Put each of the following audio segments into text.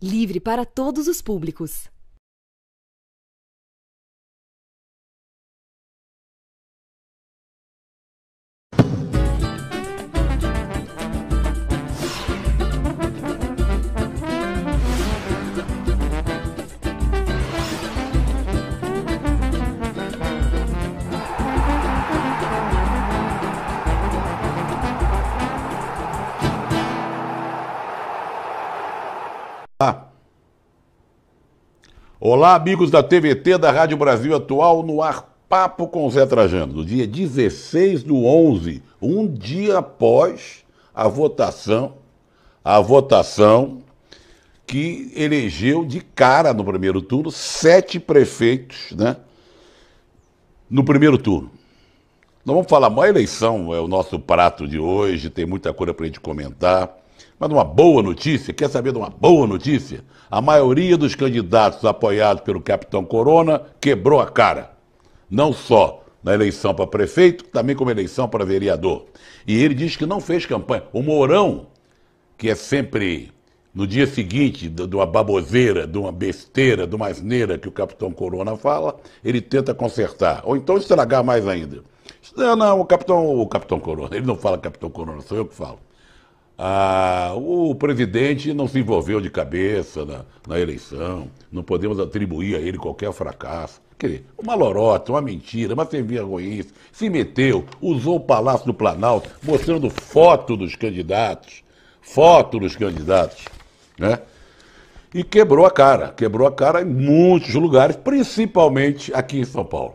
livre para todos os públicos. Olá, amigos da TVT, da Rádio Brasil Atual, no ar Papo com Zé Trajano, do dia 16 do 11, um dia após a votação, a votação que elegeu de cara no primeiro turno sete prefeitos, né? No primeiro turno. Não vamos falar, maior eleição é o nosso prato de hoje, tem muita coisa para a gente comentar. Mas uma boa notícia, quer saber de uma boa notícia? A maioria dos candidatos apoiados pelo capitão Corona quebrou a cara. Não só na eleição para prefeito, também como eleição para vereador. E ele diz que não fez campanha. O Mourão, que é sempre no dia seguinte de uma baboseira, de uma besteira, de uma asneira que o capitão Corona fala, ele tenta consertar. Ou então estragar mais ainda. Não, não, o capitão, o capitão Corona, ele não fala capitão Corona, sou eu que falo. Ah, o presidente não se envolveu de cabeça na, na, eleição, não podemos atribuir a ele qualquer fracasso. Quer dizer, uma lorota, uma mentira, mas vergonha isso. se meteu, usou o Palácio do Planalto, mostrando foto dos candidatos, foto dos candidatos, né? E quebrou a cara, quebrou a cara em muitos lugares, principalmente aqui em São Paulo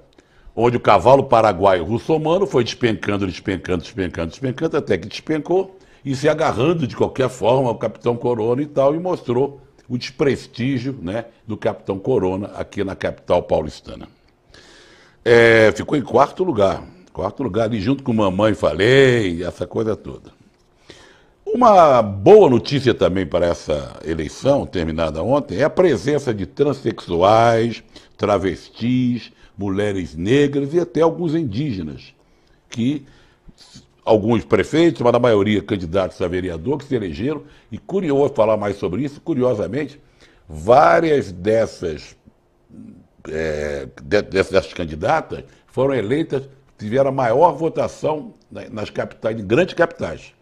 onde o cavalo paraguaio russomano foi despencando, despencando, despencando, despencando, até que despencou e se agarrando de qualquer forma ao Capitão Corona e tal, e mostrou o desprestígio né, do Capitão Corona aqui na capital paulistana. É, ficou em quarto lugar, quarto lugar ali junto com Mamãe Falei, essa coisa toda. Uma boa notícia também para essa eleição, terminada ontem, é a presença de transexuais, travestis, mulheres negras e até alguns indígenas, que alguns prefeitos, mas a maioria candidatos a vereador que se elegeram, e curioso falar mais sobre isso, curiosamente, várias dessas, é, dessas candidatas foram eleitas, tiveram a maior votação nas capitais, em grandes capitais.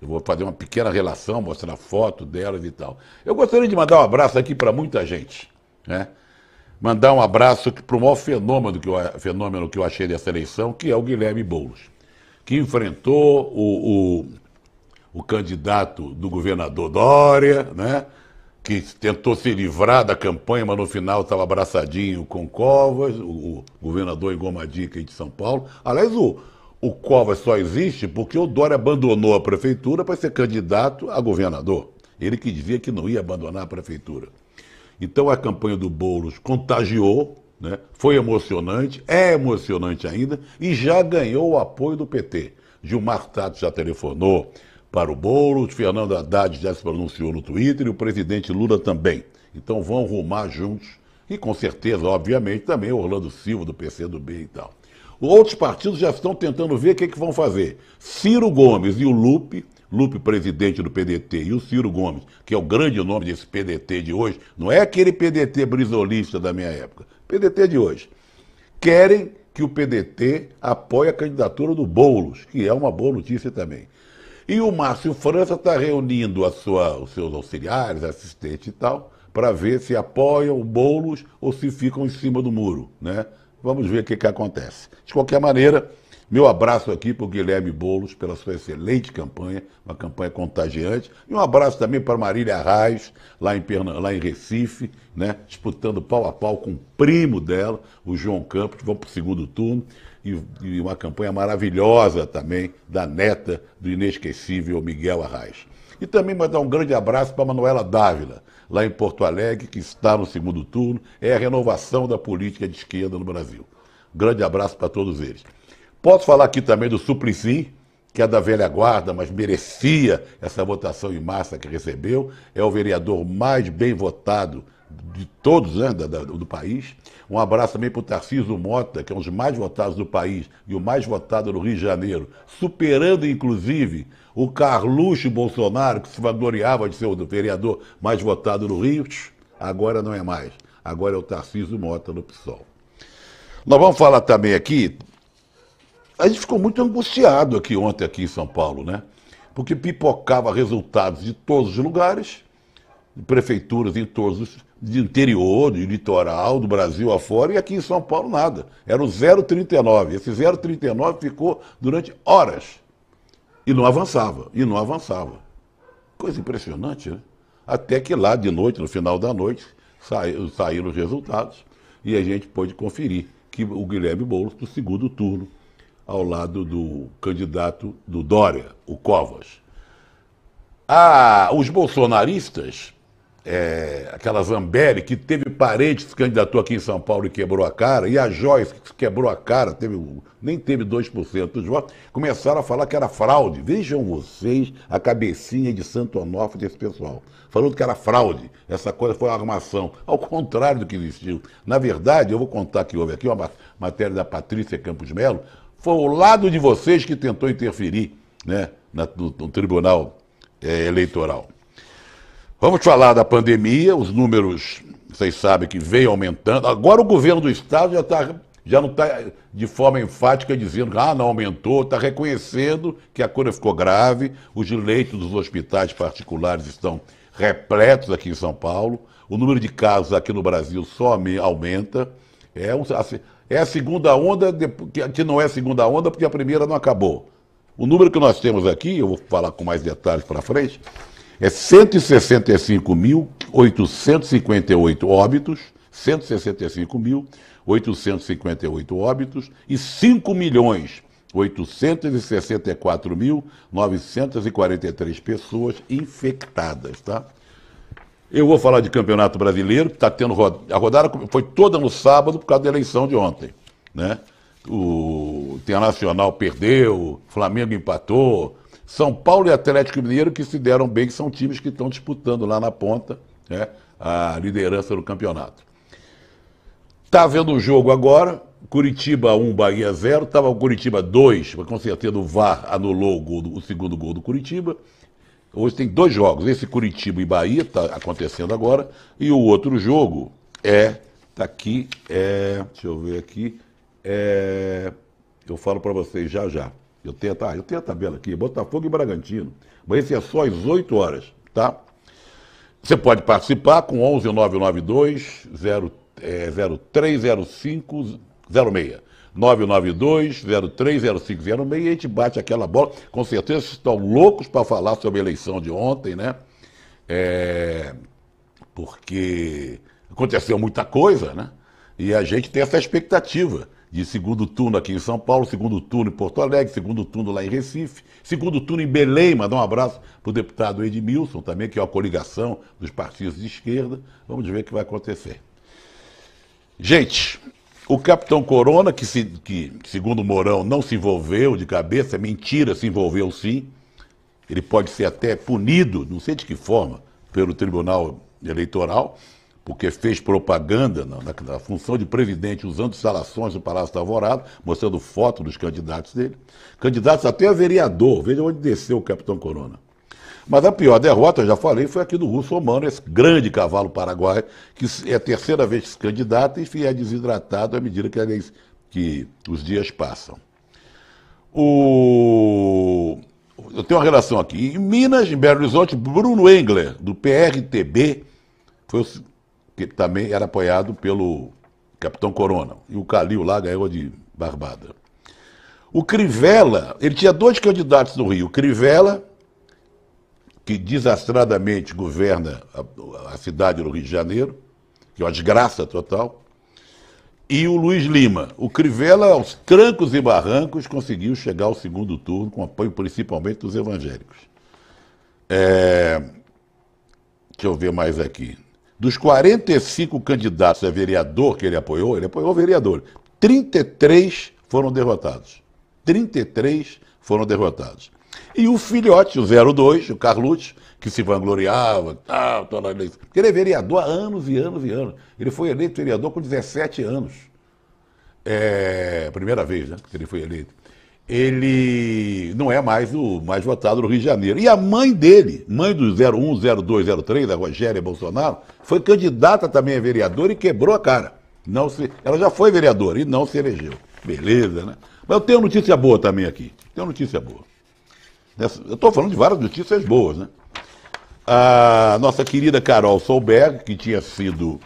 Eu vou fazer uma pequena relação, mostrar foto delas e tal. Eu gostaria de mandar um abraço aqui para muita gente, né? Mandar um abraço para o maior fenômeno que, eu, fenômeno que eu achei dessa eleição, que é o Guilherme Boulos que enfrentou o, o, o candidato do governador Dória, né? que tentou se livrar da campanha, mas no final estava abraçadinho com Covas, o, o governador engomadinho aqui é de São Paulo. Aliás, o, o Covas só existe porque o Dória abandonou a prefeitura para ser candidato a governador. Ele que dizia que não ia abandonar a prefeitura. Então a campanha do Boulos contagiou né? Foi emocionante, é emocionante ainda e já ganhou o apoio do PT. Gilmar Tato já telefonou para o Boulos, Fernando Haddad já se pronunciou no Twitter e o presidente Lula também. Então vão rumar juntos e com certeza, obviamente, também Orlando Silva do PCdoB e tal. Outros partidos já estão tentando ver o que, é que vão fazer. Ciro Gomes e o Lupe, Lupe presidente do PDT, e o Ciro Gomes, que é o grande nome desse PDT de hoje, não é aquele PDT brisolista da minha época, PDT de hoje. Querem que o PDT apoie a candidatura do Boulos, que é uma boa notícia também. E o Márcio França está reunindo sua, os seus auxiliares, assistentes e tal, para ver se apoiam o Boulos ou se ficam em cima do muro. Né? Vamos ver o que, que acontece. De qualquer maneira, meu abraço aqui para o Guilherme Boulos pela sua excelente campanha, uma campanha contagiante. E um abraço também para Marília Raiz, lá em, lá em Recife, né? disputando pau a pau com o primo dela, o João Campos, que vão para o segundo turno. E, e uma campanha maravilhosa também da neta do inesquecível Miguel Arraes. E também mandar um grande abraço para Manuela Dávila, lá em Porto Alegre, que está no segundo turno, é a renovação da política de esquerda no Brasil. Grande abraço para todos eles. Posso falar aqui também do Suplicy, que é da velha guarda, mas merecia essa votação em massa que recebeu. É o vereador mais bem votado de todos né, do país. Um abraço também para o Tarcísio Mota, que é um dos mais votados do país e o mais votado no Rio de Janeiro, superando inclusive o Carluxo Bolsonaro, que se vangloriava de ser o vereador mais votado no Rio. Agora não é mais. Agora é o Tarcísio Mota no PSOL. Nós vamos falar também aqui a gente ficou muito angustiado aqui ontem, aqui em São Paulo, né? Porque pipocava resultados de todos os lugares, de prefeituras em todos os de interior, de litoral, do Brasil afora, e aqui em São Paulo nada. Era o 0,39. Esse 0,39 ficou durante horas e não avançava, e não avançava. Coisa impressionante, né? Até que lá de noite, no final da noite, saíram os resultados e a gente pôde conferir que o Guilherme Boulos, do segundo turno, ao lado do candidato do Dória, o Covas. Ah, os bolsonaristas, é, aquela Zambelli, que teve parente, se candidatou aqui em São Paulo e quebrou a cara, e a Joyce, que quebrou a cara, teve, nem teve 2% dos votos, começaram a falar que era fraude. Vejam vocês a cabecinha de Santo Onofre desse pessoal, falando que era fraude, essa coisa foi uma armação, ao contrário do que existiu. Na verdade, eu vou contar que houve aqui uma matéria da Patrícia Campos Melo, foi o lado de vocês que tentou interferir né, no, no, Tribunal é, Eleitoral. Vamos falar da pandemia, os números, vocês sabem que vem aumentando. Agora o governo do Estado já, tá, já não está eh, de forma enfática dizendo, ah, não aumentou, está reconhecendo que a cura ficou grave, os leitos dos hospitais particulares estão repletos aqui em São Paulo, o número de casos aqui no Brasil só aumenta. É um, assim, é a segunda onda, que não é a segunda onda, porque a primeira não acabou. O número que nós temos aqui, eu vou falar com mais detalhes para frente, é 165.858 óbitos, 165.858 óbitos e 5 milhões 864.943 pessoas infectadas, tá? Eu vou falar de Campeonato Brasileiro, que está tendo a rodada foi toda no sábado por causa da eleição de ontem, né? O Internacional perdeu, Flamengo empatou, São Paulo e Atlético Mineiro que se deram bem, que são times que estão disputando lá na ponta, né? A liderança do campeonato. Está vendo o jogo agora, Curitiba 1, Bahia 0, estava o Curitiba 2, com certeza o VAR anulou o, gol, o segundo gol do Curitiba. Hoje tem dois jogos, esse Curitiba e Bahia, está acontecendo agora, e o outro jogo é, está aqui, é, deixa eu ver aqui, é, eu falo para vocês já já. Eu tenho, tá, eu tenho a tabela aqui, Botafogo e Bragantino. Mas esse é só às 8 horas, tá? Você pode participar com 11 992 0, 0305 06. 992-030506 e a gente bate aquela bola. Com certeza vocês estão loucos para falar sobre a eleição de ontem, né? É... Porque aconteceu muita coisa, né? E a gente tem essa expectativa de segundo turno aqui em São Paulo, segundo turno em Porto Alegre, segundo turno lá em Recife, segundo turno em Belém. Mandar um abraço para o deputado Edmilson também, que é uma coligação dos partidos de esquerda. Vamos ver o que vai acontecer. Gente, o capitão Corona, que, se, que segundo Mourão não se envolveu de cabeça, é mentira, se envolveu sim. Ele pode ser até punido, não sei de que forma, pelo Tribunal Eleitoral, porque fez propaganda na, na, na função de presidente, usando instalações do Palácio da Alvorada, mostrando foto dos candidatos dele. Candidatos até a vereador, veja onde desceu o capitão Corona. Mas a pior derrota, eu já falei, foi aqui do Russo Romano, esse grande cavalo paraguaio, que é a terceira vez que se candidata e é desidratado à medida que, eles, que os dias passam. O... Eu tenho uma relação aqui. Em Minas, em Belo Horizonte, Bruno Engler, do PRTB, foi o... que também era apoiado pelo Capitão Corona. E o Calil lá ganhou de barbada. O Crivella, ele tinha dois candidatos no Rio, o Crivella que desastradamente governa a, a cidade do Rio de Janeiro, que é uma desgraça total, e o Luiz Lima. O Crivella, aos trancos e barrancos, conseguiu chegar ao segundo turno, com apoio principalmente dos evangélicos. É... Deixa eu ver mais aqui. Dos 45 candidatos a vereador que ele apoiou, ele apoiou vereador. 33 foram derrotados. 33 foram derrotados. E o filhote, o 02, o Carlucci, que se vangloriava, tal, tal, tal, porque ele é vereador há anos e anos e anos. Ele foi eleito vereador com 17 anos. É, primeira vez né, que ele foi eleito. Ele não é mais o mais votado no Rio de Janeiro. E a mãe dele, mãe do 01, 02, 03, da Rogéria Bolsonaro, foi candidata também a vereadora e quebrou a cara. Não se, ela já foi vereadora e não se elegeu. Beleza, né? Mas eu tenho notícia boa também aqui. Tenho notícia boa. Eu estou falando de várias notícias boas, né? A nossa querida Carol Solberg, que tinha sido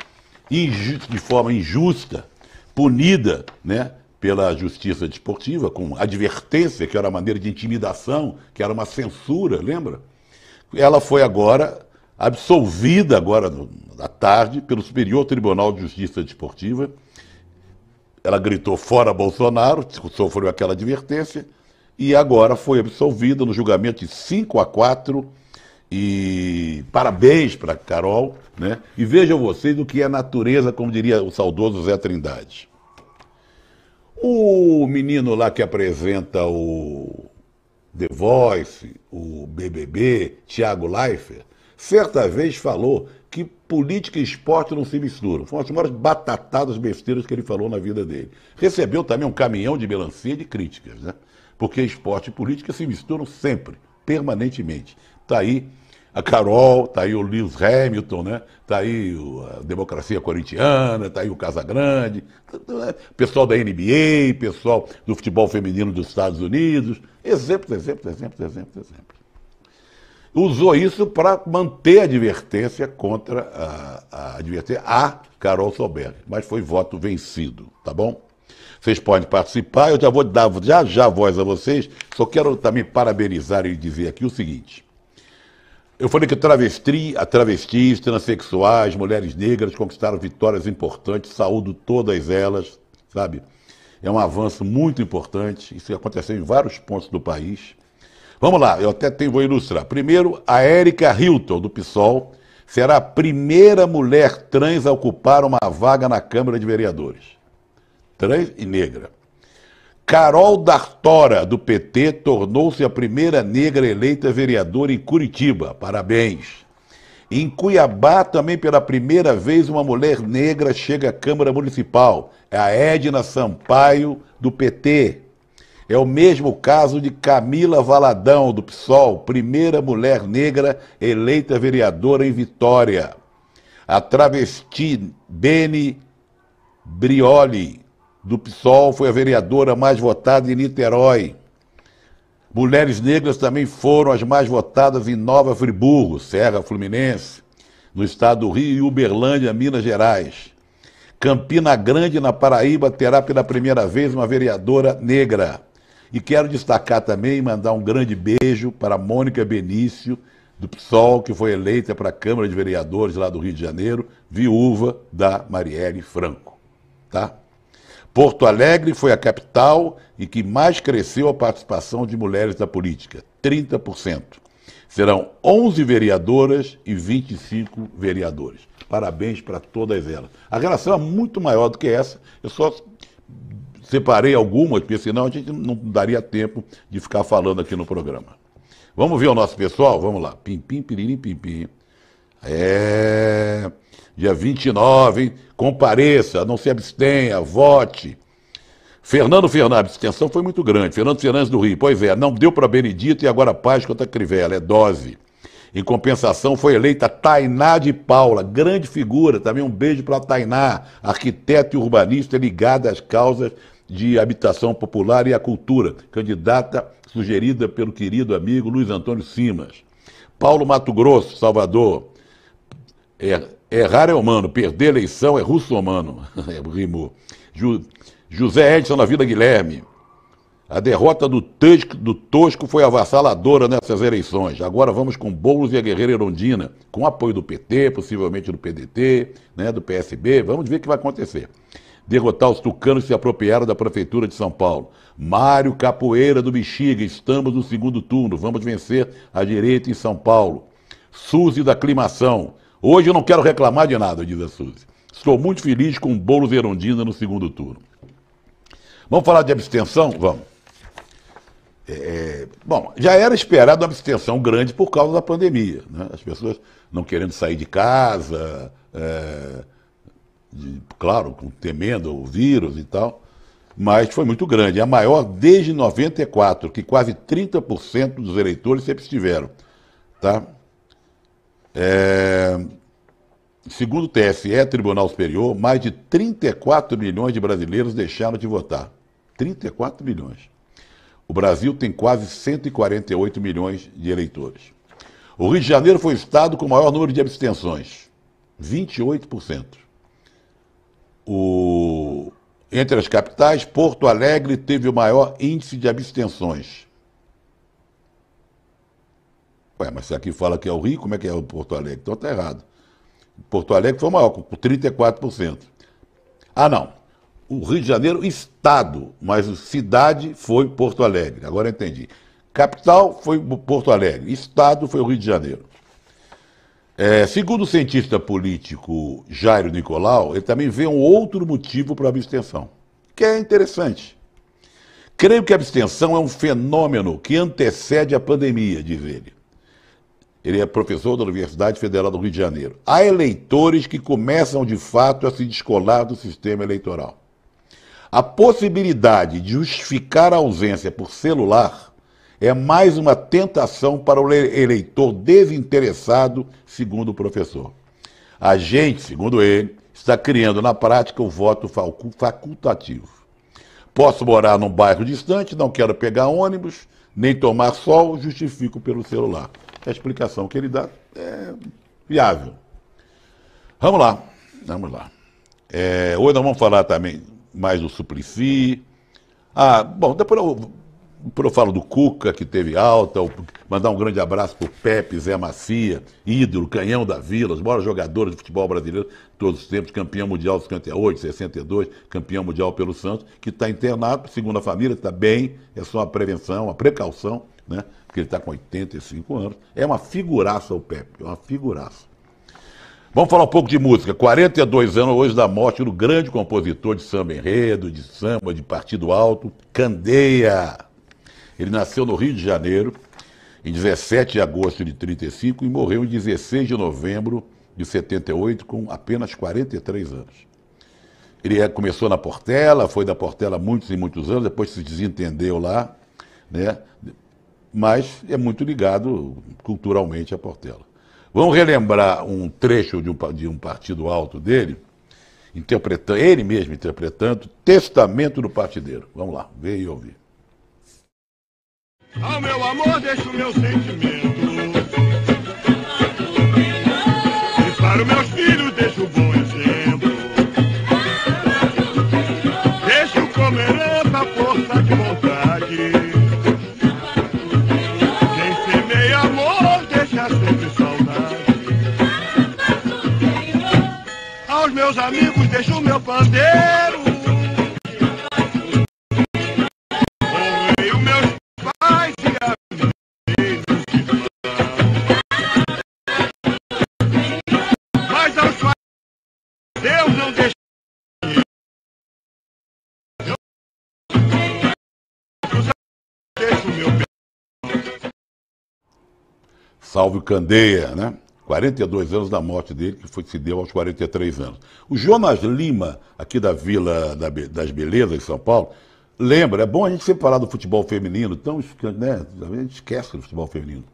de forma injusta punida, né? Pela justiça desportiva, com advertência, que era uma maneira de intimidação, que era uma censura, lembra? Ela foi agora absolvida agora à tarde pelo Superior Tribunal de Justiça Desportiva. Ela gritou fora Bolsonaro, sofreu aquela advertência e agora foi absolvida no julgamento de 5 a 4. E parabéns para Carol, né? E vejam vocês o que é a natureza, como diria o saudoso Zé Trindade. O menino lá que apresenta o The Voice, o BBB, Thiago Leifert, certa vez falou que política e esporte não se misturam. Foi uma das maiores batatadas besteiras que ele falou na vida dele. Recebeu também um caminhão de melancia de críticas, né? porque esporte e política se misturam sempre, permanentemente. Está aí a Carol, está aí o Lewis Hamilton, né? Está aí a democracia corintiana, está aí o Casagrande, tá, tá, né? pessoal da NBA, pessoal do futebol feminino dos Estados Unidos. Exemplos, exemplos, exemplos, exemplos, exemplos. Usou isso para manter a advertência contra a, a advertência a Carol Solberg, mas foi voto vencido, tá bom? Vocês podem participar, eu já vou dar já já voz a vocês. Só quero também parabenizar e dizer aqui o seguinte. Eu falei que travesti, a travestis, transexuais, mulheres negras conquistaram vitórias importantes, saúdo todas elas, sabe? É um avanço muito importante, isso aconteceu em vários pontos do país. Vamos lá, eu até tenho, vou ilustrar. Primeiro, a Érica Hilton, do PSOL, será a primeira mulher trans a ocupar uma vaga na Câmara de Vereadores trans e negra. Carol Dartora, do PT, tornou-se a primeira negra eleita vereadora em Curitiba. Parabéns. Em Cuiabá, também pela primeira vez, uma mulher negra chega à Câmara Municipal. É a Edna Sampaio, do PT. É o mesmo caso de Camila Valadão, do PSOL, primeira mulher negra eleita vereadora em Vitória. A travesti Beni Brioli, do PSOL, foi a vereadora mais votada em Niterói. Mulheres negras também foram as mais votadas em Nova Friburgo, Serra Fluminense, no estado do Rio e Uberlândia, Minas Gerais. Campina Grande, na Paraíba, terá pela primeira vez uma vereadora negra. E quero destacar também e mandar um grande beijo para Mônica Benício, do PSOL, que foi eleita para a Câmara de Vereadores lá do Rio de Janeiro, viúva da Marielle Franco. Tá? Porto Alegre foi a capital e que mais cresceu a participação de mulheres na política, 30%. Serão 11 vereadoras e 25 vereadores. Parabéns para todas elas. A relação é muito maior do que essa, eu só separei algumas, porque senão a gente não daria tempo de ficar falando aqui no programa. Vamos ver o nosso pessoal? Vamos lá. Pim, pim, piririm, pim, pim. É dia 29, hein? compareça, não se abstenha, vote. Fernando Fernandes, abstenção foi muito grande. Fernando Fernandes do Rio, pois é, não deu para Benedito e agora paz contra Crivella, é dose. Em compensação, foi eleita Tainá de Paula, grande figura, também um beijo para Tainá, arquiteta e urbanista ligada às causas de habitação popular e à cultura, candidata sugerida pelo querido amigo Luiz Antônio Simas. Paulo Mato Grosso, Salvador, é, Errar é humano, perder a eleição é russo-humano. É Rimou. Ju, José Edson na vida Guilherme. A derrota do, Tosco, do Tosco foi avassaladora nessas eleições. Agora vamos com Boulos e a Guerreira Herondina, com apoio do PT, possivelmente do PDT, né, do PSB. Vamos ver o que vai acontecer. Derrotar os tucanos se apropriaram da Prefeitura de São Paulo. Mário Capoeira do Bexiga, estamos no segundo turno. Vamos vencer a direita em São Paulo. Suzy da Climação. Hoje eu não quero reclamar de nada, diz a Suzy. Estou muito feliz com o Boulos e Erundina no segundo turno. Vamos falar de abstenção? Vamos. É, é bom, já era esperado uma abstenção grande por causa da pandemia. Né? As pessoas não querendo sair de casa, é, de, claro, com, temendo o vírus e tal, mas foi muito grande. É a maior desde 94, que quase 30% dos eleitores se abstiveram. Tá? É... Segundo o TSE, Tribunal Superior, mais de 34 milhões de brasileiros deixaram de votar. 34 milhões. O Brasil tem quase 148 milhões de eleitores. O Rio de Janeiro foi o estado com o maior número de abstenções, 28%. O... Entre as capitais, Porto Alegre teve o maior índice de abstenções, Ué, mas se aqui fala que é o Rio, como é que é o Porto Alegre? Então está errado. Porto Alegre foi o maior, com 34%. Ah, não. O Rio de Janeiro, estado, mas cidade foi Porto Alegre. Agora entendi. Capital foi Porto Alegre, estado foi o Rio de Janeiro. É, segundo o cientista político Jairo Nicolau, ele também vê um outro motivo para a abstenção, que é interessante. Creio que a abstenção é um fenômeno que antecede a pandemia, diz ele. Ele é professor da Universidade Federal do Rio de Janeiro. Há eleitores que começam de fato a se descolar do sistema eleitoral. A possibilidade de justificar a ausência por celular é mais uma tentação para o eleitor desinteressado, segundo o professor. A gente, segundo ele, está criando na prática o voto facultativo. Posso morar num bairro distante, não quero pegar ônibus, nem tomar sol, justifico pelo celular a explicação que ele dá é viável. Vamos lá, vamos lá. É, hoje nós vamos falar também mais do Suplicy. Ah, bom, depois eu, depois eu falo do Cuca, que teve alta, mandar um grande abraço para o Pepe, Zé Macia, ídolo, canhão da Vila, os maiores jogadores de futebol brasileiro todos os tempos, campeão mundial dos 58, 62, campeão mundial pelo Santos, que está internado, segundo a família, está bem, é só uma prevenção, uma precaução, né? porque ele está com 85 anos. É uma figuraça o Pepe, é uma figuraça. Vamos falar um pouco de música. 42 anos hoje da morte do grande compositor de samba enredo, de samba, de partido alto, Candeia. Ele nasceu no Rio de Janeiro em 17 de agosto de 35 e morreu em 16 de novembro de 78 com apenas 43 anos. Ele é, começou na Portela, foi da Portela muitos e muitos anos, depois se desentendeu lá, né? mas é muito ligado culturalmente a Portela. Vamos relembrar um trecho de um, de um partido alto dele, interpretando, ele mesmo interpretando, Testamento do Partideiro. Vamos lá, ver e ouvir. Ao ah, meu amor deixo o meu sentimento. E para os meus filhos. meus amigos, deixo meu pandeiro. Honrei os meus pais Mas aos pais, Deus não deixou. Salve Candeia, né? 42 anos da morte dele, que foi, se deu aos 43 anos. O Jonas Lima, aqui da Vila da das Belezas, em São Paulo, lembra, é bom a gente falar do futebol feminino, tão, né, a gente esquece do futebol feminino.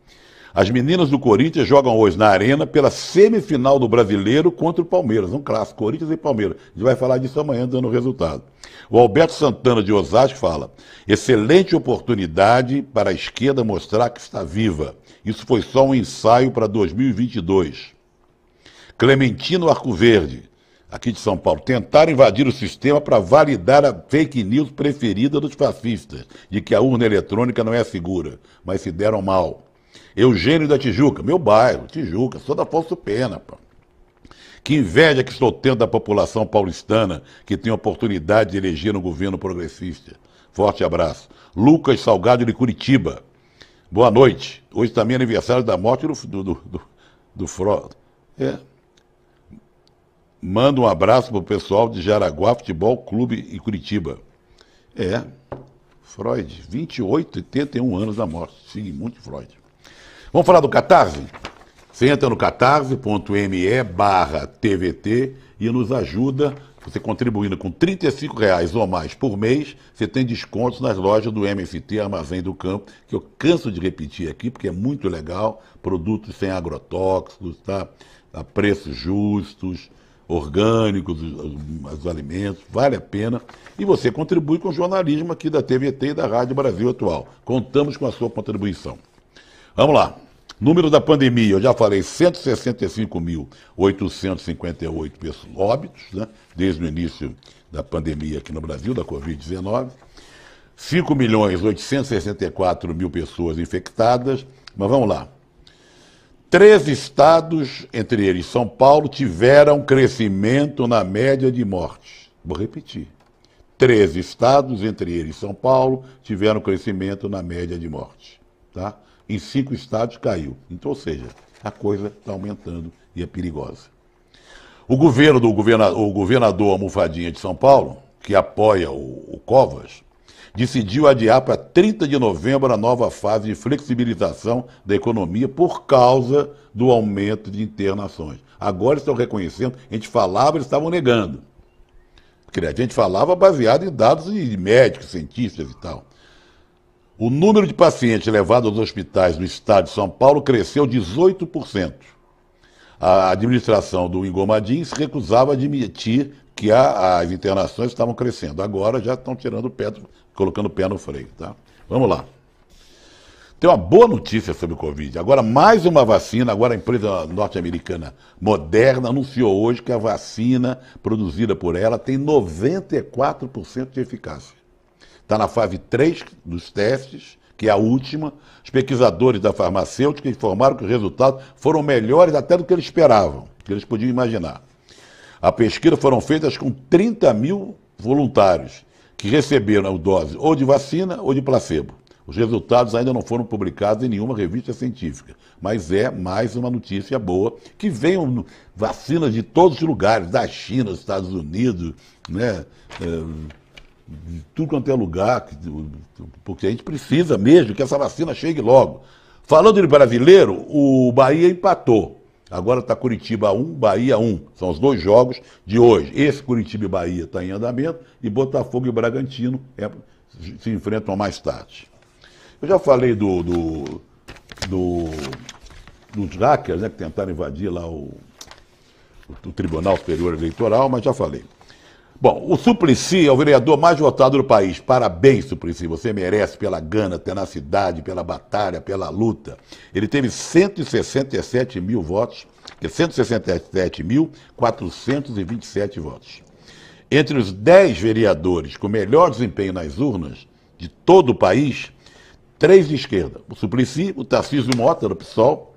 As meninas do Corinthians jogam hoje na Arena pela semifinal do Brasileiro contra o Palmeiras, um clássico, Corinthians e Palmeiras. A gente vai falar disso amanhã, dando o resultado. O Alberto Santana de Osasco fala: excelente oportunidade para a esquerda mostrar que está viva. Isso foi só um ensaio para 2022. Clementino Arcoverde, aqui de São Paulo, tentaram invadir o sistema para validar a fake news preferida dos fascistas, de que a urna eletrônica não é segura, mas se deram mal. Eugênio da Tijuca, meu bairro, Tijuca, sou da Força Pena, pô. Que inveja que estou tendo da população paulistana que tem oportunidade de eleger um governo progressista. Forte abraço. Lucas Salgado de Curitiba. Boa noite. Hoje também é aniversário da morte do, do, do, do, Frota. É. Manda um abraço pro pessoal de Jaraguá Futebol Clube e Curitiba. É. Freud, 28, 81 anos da morte. Sim, muito Freud. Vamos falar do Catarse? Você entra no catarse.me barra TVT e nos ajuda você contribuindo com R$ reais ou mais por mês, você tem descontos nas lojas do MFT Armazém do Campo, que eu canso de repetir aqui, porque é muito legal. Produtos sem agrotóxicos, tá? a preços justos, orgânicos, os, os alimentos, vale a pena. E você contribui com o jornalismo aqui da TVT e da Rádio Brasil Atual. Contamos com a sua contribuição. Vamos lá. Número da pandemia, eu já falei, 165.858 pessoas óbitos, né, desde o início da pandemia aqui no Brasil, da Covid-19. 5.864.000 milhões mil pessoas infectadas. Mas vamos lá. Três estados, entre eles São Paulo, tiveram crescimento na média de mortes. Vou repetir. Três estados, entre eles São Paulo, tiveram crescimento na média de mortes. Tá? em cinco estados caiu. Então, ou seja, a coisa está aumentando e é perigosa. O governo do governador, o governador Almofadinha de São Paulo, que apoia o, o Covas, decidiu adiar para 30 de novembro a nova fase de flexibilização da economia por causa do aumento de internações. Agora estão reconhecendo, a gente falava, eles estavam negando. Porque a gente falava baseado em dados de médicos, cientistas e tal. O número de pacientes levados aos hospitais do estado de São Paulo cresceu 18%. A administração do Engomadins recusava admitir que a, as internações estavam crescendo. Agora já estão tirando o pé, colocando o pé no freio. Tá? Vamos lá. Tem uma boa notícia sobre o Covid. Agora, mais uma vacina. Agora, a empresa norte-americana Moderna anunciou hoje que a vacina produzida por ela tem 94% de eficácia. Está na fase 3 dos testes, que é a última. Os pesquisadores da farmacêutica informaram que os resultados foram melhores até do que eles esperavam, que eles podiam imaginar. A pesquisa foram feitas com 30 mil voluntários que receberam a dose ou de vacina ou de placebo. Os resultados ainda não foram publicados em nenhuma revista científica, mas é mais uma notícia boa que venham vacinas de todos os lugares, da China, dos Estados Unidos, né? É de tudo quanto é lugar, porque a gente precisa mesmo que essa vacina chegue logo. Falando de brasileiro, o Bahia empatou. Agora está Curitiba 1, Bahia 1. São os dois jogos de hoje. Esse Curitiba e Bahia está em andamento e Botafogo e Bragantino é, se enfrentam mais tarde. Eu já falei do, do, do dos hackers né, que tentaram invadir lá o, o Tribunal Superior Eleitoral, mas já falei. Bom, o Suplicy é o vereador mais votado do país. Parabéns, Suplicy. Você merece pela gana, tenacidade, pela batalha, pela luta. Ele teve 167 mil votos, 167.427 votos. Entre os 10 vereadores com melhor desempenho nas urnas de todo o país, três de esquerda. O Suplicy, o Tarcísio Mota, do PSOL,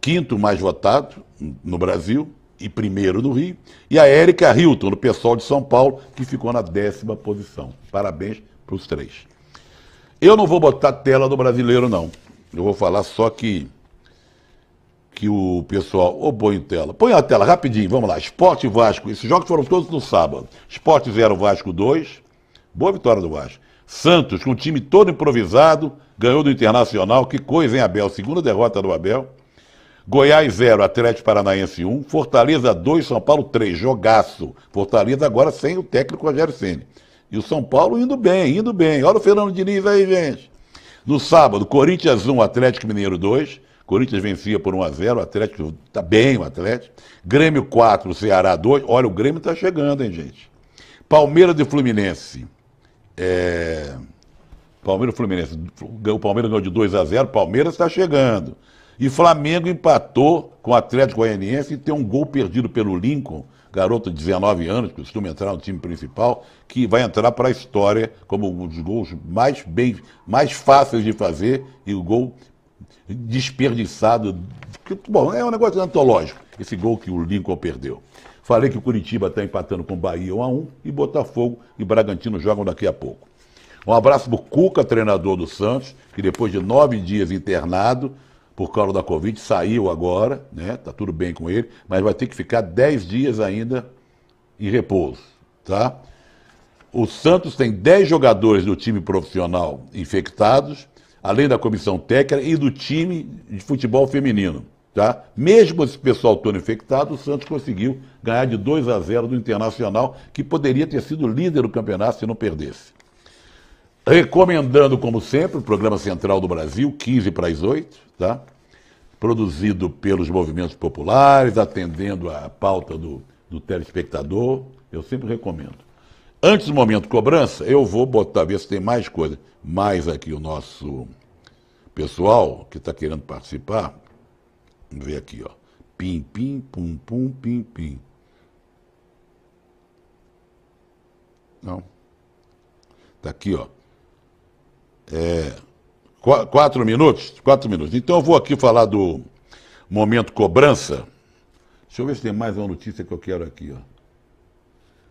quinto mais votado no Brasil, e primeiro do Rio, e a Érica Hilton, do pessoal de São Paulo, que ficou na décima posição. Parabéns para os três. Eu não vou botar tela do brasileiro, não. Eu vou falar só que que o pessoal. Ô, oh, põe tela. Põe a tela rapidinho, vamos lá. Esporte Vasco. Esses jogos foram todos no sábado. Esporte 0, Vasco 2. Boa vitória do Vasco. Santos, com o time todo improvisado, ganhou do Internacional. Que coisa, hein, Abel? Segunda derrota do Abel. Goiás 0, Atlético Paranaense 1, Fortaleza 2, São Paulo 3, jogaço. Fortaleza agora sem o técnico Rogério Ceni. E o São Paulo indo bem, indo bem. Olha o Fernando Diniz aí, gente. No sábado, Corinthians 1, Atlético Mineiro 2. Corinthians vencia por 1 a 0, o Atlético está bem, o Atlético. Grêmio 4, Ceará 2. Olha, o Grêmio está chegando, hein, gente. Palmeiras e Fluminense. É... Palmeiras e Fluminense. O Palmeiras ganhou de 2 a 0, Palmeiras está chegando. E Flamengo empatou com o Atlético Goianiense e tem um gol perdido pelo Lincoln, garoto de 19 anos, que costuma entrar no time principal, que vai entrar para a história como um dos gols mais, bem, mais fáceis de fazer e o gol desperdiçado. Que, bom, é um negócio antológico, esse gol que o Lincoln perdeu. Falei que o Curitiba está empatando com o Bahia 1 a 1 e Botafogo e Bragantino jogam daqui a pouco. Um abraço para o Cuca, treinador do Santos, que depois de nove dias internado, por causa da Covid, saiu agora, né? Tá tudo bem com ele, mas vai ter que ficar 10 dias ainda em repouso, tá? O Santos tem 10 jogadores do time profissional infectados, além da comissão técnica e do time de futebol feminino, tá? Mesmo esse pessoal todo infectado, o Santos conseguiu ganhar de 2 a 0 do Internacional, que poderia ter sido líder do campeonato se não perdesse. Recomendando, como sempre, o programa Central do Brasil, 15 para as 8, tá? produzido pelos movimentos populares, atendendo a pauta do, do telespectador. Eu sempre recomendo. Antes do momento cobrança, eu vou botar, ver se tem mais coisa. Mais aqui o nosso pessoal que está querendo participar. Vamos ver aqui, ó. Pim, pim, pum, pum, pim, pim. Não. Está aqui, ó. É, qu quatro minutos? Quatro minutos. Então eu vou aqui falar do momento cobrança. Deixa eu ver se tem mais uma notícia que eu quero aqui. Ó.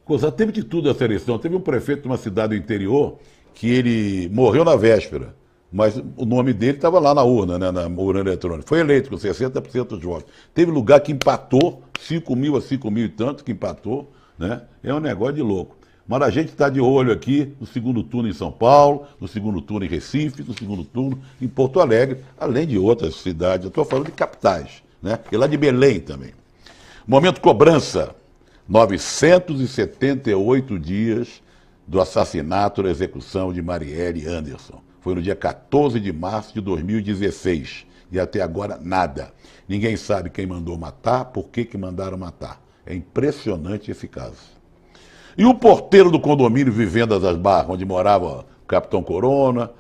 Coisa, teve de tudo a seleção. Teve um prefeito de uma cidade do interior que ele morreu na véspera, mas o nome dele estava lá na urna, né, na urna eletrônica. Foi eleito com 60% dos votos. Teve lugar que empatou, 5 mil a 5 mil e tanto que empatou. Né? É um negócio de louco. Mas a gente está de olho aqui no segundo turno em São Paulo, no segundo turno em Recife, no segundo turno em Porto Alegre, além de outras cidades. Eu estou falando de capitais, né? E lá de Belém também. Momento cobrança. 978 dias do assassinato da execução de Marielle Anderson. Foi no dia 14 de março de 2016. E até agora, nada. Ninguém sabe quem mandou matar, por que, que mandaram matar. É impressionante esse caso. E o porteiro do condomínio Vivendas das Barras, onde morava o Capitão Corona,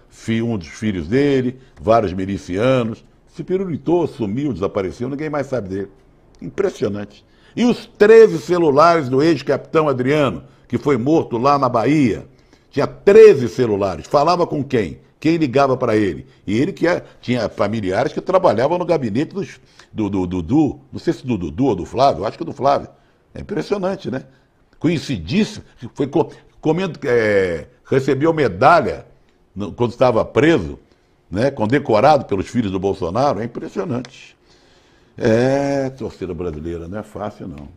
um dos filhos dele, vários milicianos, se pirulitou, sumiu, desapareceu, ninguém mais sabe dele. Impressionante. E os 13 celulares do ex-capitão Adriano, que foi morto lá na Bahia. Tinha 13 celulares. Falava com quem? Quem ligava para ele? E ele que é, tinha familiares que trabalhavam no gabinete dos, do Dudu. Do, do, do, não sei se do Dudu ou do Flávio, acho que é do Flávio. É impressionante, né? coincidisse, foi comendo, é, recebeu medalha no, quando estava preso, né, condecorado pelos filhos do Bolsonaro, é impressionante. É, torcida brasileira, não é fácil não.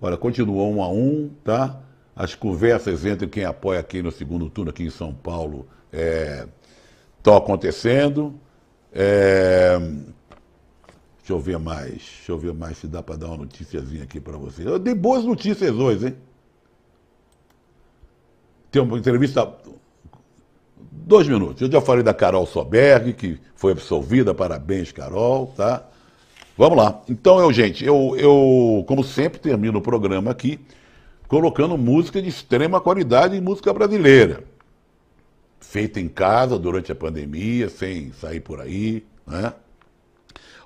Olha, continua um a um, tá? As conversas entre quem apoia aqui no segundo turno aqui em São Paulo estão é, acontecendo. É, Deixa eu ver mais, deixa eu ver mais se dá para dar uma noticiazinha aqui para vocês. Eu dei boas notícias hoje, hein? Tem uma entrevista. Dois minutos. Eu já falei da Carol Soberg, que foi absolvida. Parabéns, Carol, tá? Vamos lá. Então, eu, gente, eu, eu, como sempre, termino o programa aqui colocando música de extrema qualidade em música brasileira. Feita em casa durante a pandemia, sem sair por aí, né?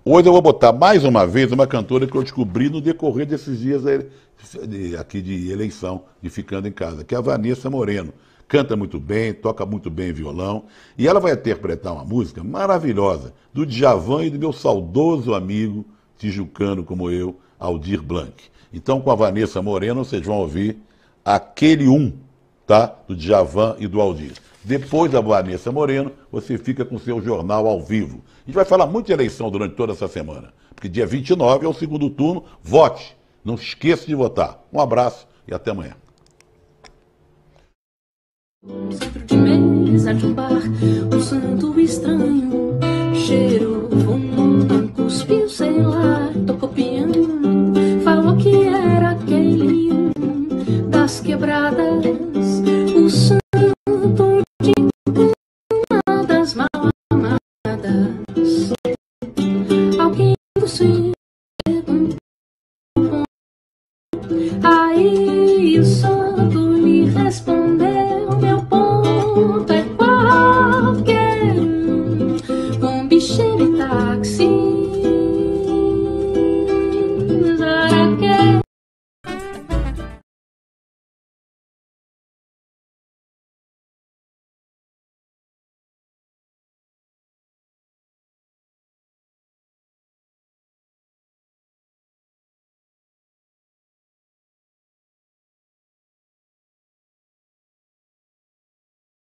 Hoje eu vou botar mais uma vez uma cantora que eu descobri no decorrer desses dias aqui de eleição, de ficando em casa, que é a Vanessa Moreno. Canta muito bem, toca muito bem violão, e ela vai interpretar uma música maravilhosa do Djavan e do meu saudoso amigo, tijucano como eu, Aldir Blanc. Então, com a Vanessa Moreno, vocês vão ouvir aquele um, tá? Do Djavan e do Aldir. Depois da Vanessa Moreno, você fica com seu jornal ao vivo. A gente vai falar muito de eleição durante toda essa semana, porque dia 29 é o segundo turno. Vote! Não esqueça de votar. Um abraço e até amanhã. Centro de mesa de um bar, um santo estranho, cheiro, fumo.